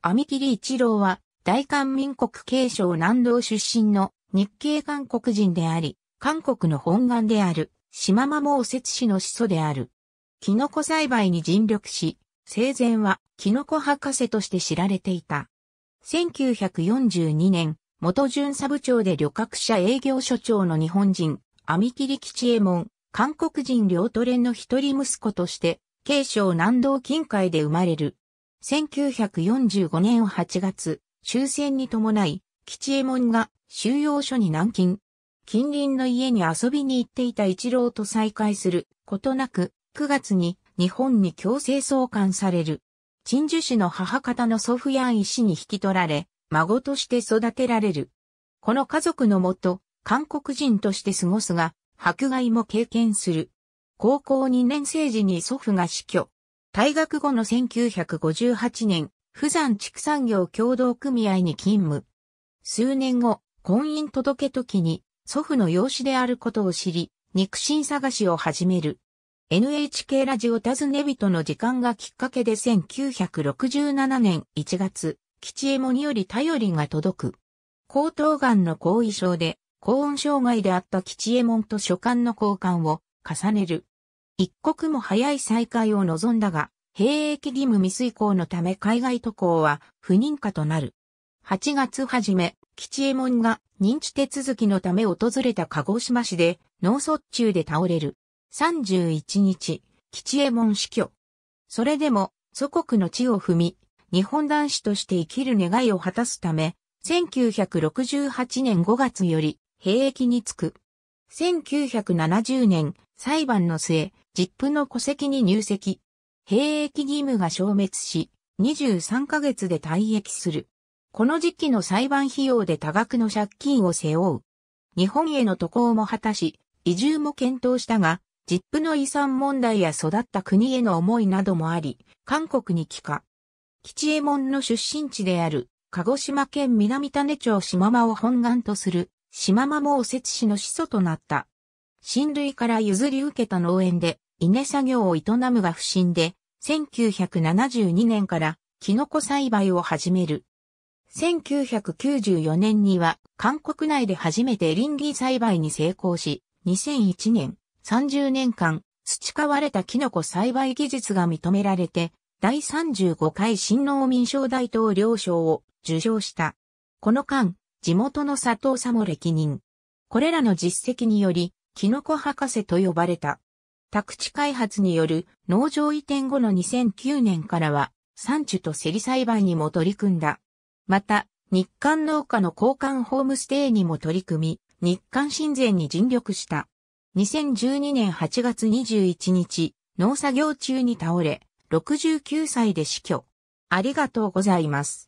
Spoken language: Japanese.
網切一郎は、大韓民国継承南道出身の日系韓国人であり、韓国の本願である、島間毛節氏の始祖である。キノコ栽培に尽力し、生前はキノコ博士として知られていた。1942年、元巡査部長で旅客車営業所長の日本人、網切吉右衛門、韓国人両都連の一人息子として、継承南道近海で生まれる、1945年8月、終戦に伴い、吉右衛門が収容所に軟禁。近隣の家に遊びに行っていた一郎と再会することなく、9月に日本に強制送還される。陳樹氏の母方の祖父や医師に引き取られ、孫として育てられる。この家族のもと、韓国人として過ごすが、迫害も経験する。高校2年生時に祖父が死去。退学後の1958年、富山畜産業協同組合に勤務。数年後、婚姻届時に祖父の養子であることを知り、肉親探しを始める。NHK ラジオ尋ね人の時間がきっかけで1967年1月、吉右衛門により頼りが届く。喉頭癌の後遺症で、高温障害であった吉右衛門と所管の交換を重ねる。一刻も早い再開を望んだが、兵役義務未遂行のため海外渡航は不認可となる。8月初め、吉右衛門が認知手続きのため訪れた鹿児島市で脳卒中で倒れる。31日、吉右衛門死去。それでも祖国の地を踏み、日本男子として生きる願いを果たすため、1968年5月より兵役につく。1970年裁判の末、ジップの戸籍に入籍。兵役義務が消滅し、23ヶ月で退役する。この時期の裁判費用で多額の借金を背負う。日本への渡航も果たし、移住も検討したが、ジップの遺産問題や育った国への思いなどもあり、韓国に帰化。吉右衛門の出身地である、鹿児島県南種町島間を本願とする、島間もお節氏の始祖となった。親類から譲り受けた農園で稲作業を営むが不審で、1972年からキノコ栽培を始める。1994年には韓国内で初めて林林栽培に成功し、2001年30年間培われたキノコ栽培技術が認められて、第35回新農民賞大統領賞を受賞した。この間、地元の佐藤佐も歴任。これらの実績により、キノコ博士と呼ばれた。宅地開発による農場移転後の2009年からは、産地と競り栽培にも取り組んだ。また、日韓農家の交換ホームステイにも取り組み、日韓親善に尽力した。2012年8月21日、農作業中に倒れ、69歳で死去。ありがとうございます。